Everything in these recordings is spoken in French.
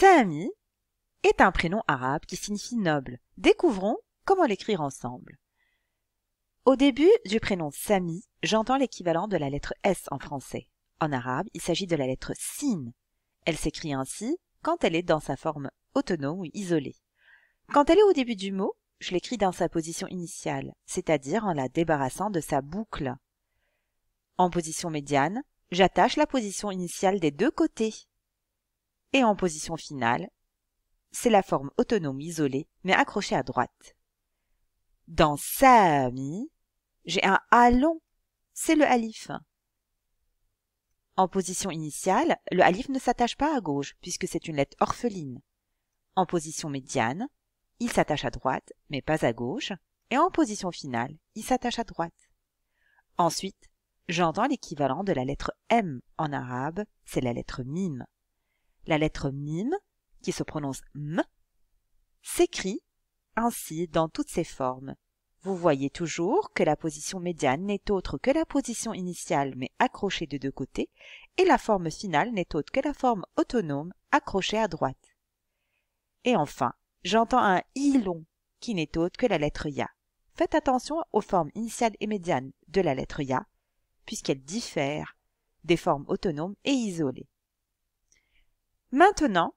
Sami est un prénom arabe qui signifie noble. Découvrons comment l'écrire ensemble. Au début du prénom Sami, j'entends l'équivalent de la lettre S en français. En arabe, il s'agit de la lettre Sin. Elle s'écrit ainsi quand elle est dans sa forme autonome ou isolée. Quand elle est au début du mot, je l'écris dans sa position initiale, c'est-à-dire en la débarrassant de sa boucle. En position médiane, j'attache la position initiale des deux côtés et en position finale, c'est la forme autonome isolée mais accrochée à droite. Dans Sami, j'ai un A long, c'est le alif. En position initiale, le alif ne s'attache pas à gauche puisque c'est une lettre orpheline. En position médiane, il s'attache à droite mais pas à gauche et en position finale, il s'attache à droite. Ensuite, j'entends l'équivalent de la lettre M en arabe, c'est la lettre mime. La lettre mime, qui se prononce m, s'écrit ainsi dans toutes ses formes. Vous voyez toujours que la position médiane n'est autre que la position initiale mais accrochée de deux côtés, et la forme finale n'est autre que la forme autonome accrochée à droite. Et enfin, j'entends un i long qui n'est autre que la lettre ya. Faites attention aux formes initiales et médianes de la lettre ya, puisqu'elles diffèrent des formes autonomes et isolées. Maintenant,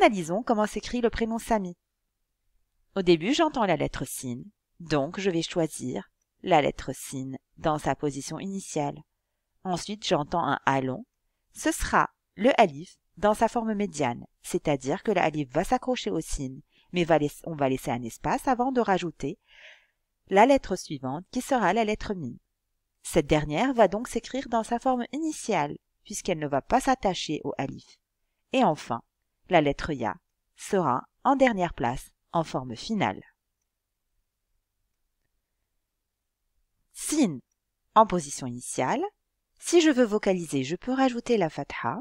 analysons comment s'écrit le prénom Sami. Au début, j'entends la lettre sin, donc je vais choisir la lettre sin dans sa position initiale. Ensuite, j'entends un halon. Ce sera le alif dans sa forme médiane, c'est-à-dire que la alif va s'accrocher au sin, mais on va laisser un espace avant de rajouter la lettre suivante qui sera la lettre MI. Cette dernière va donc s'écrire dans sa forme initiale, puisqu'elle ne va pas s'attacher au alif. Et enfin, la lettre Ya sera en dernière place en forme finale. Sin en position initiale. Si je veux vocaliser, je peux rajouter la fatha.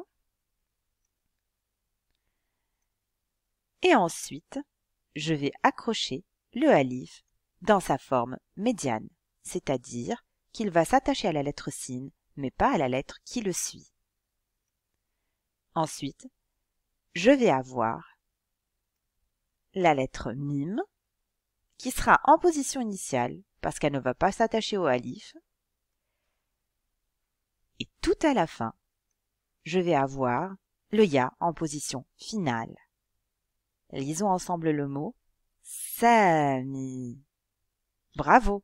Et ensuite, je vais accrocher le alif dans sa forme médiane, c'est-à-dire qu'il va s'attacher à la lettre sin, mais pas à la lettre qui le suit. Ensuite, je vais avoir la lettre mime qui sera en position initiale parce qu'elle ne va pas s'attacher au alif. Et tout à la fin, je vais avoir le ya en position finale. Lisons ensemble le mot Sami. Bravo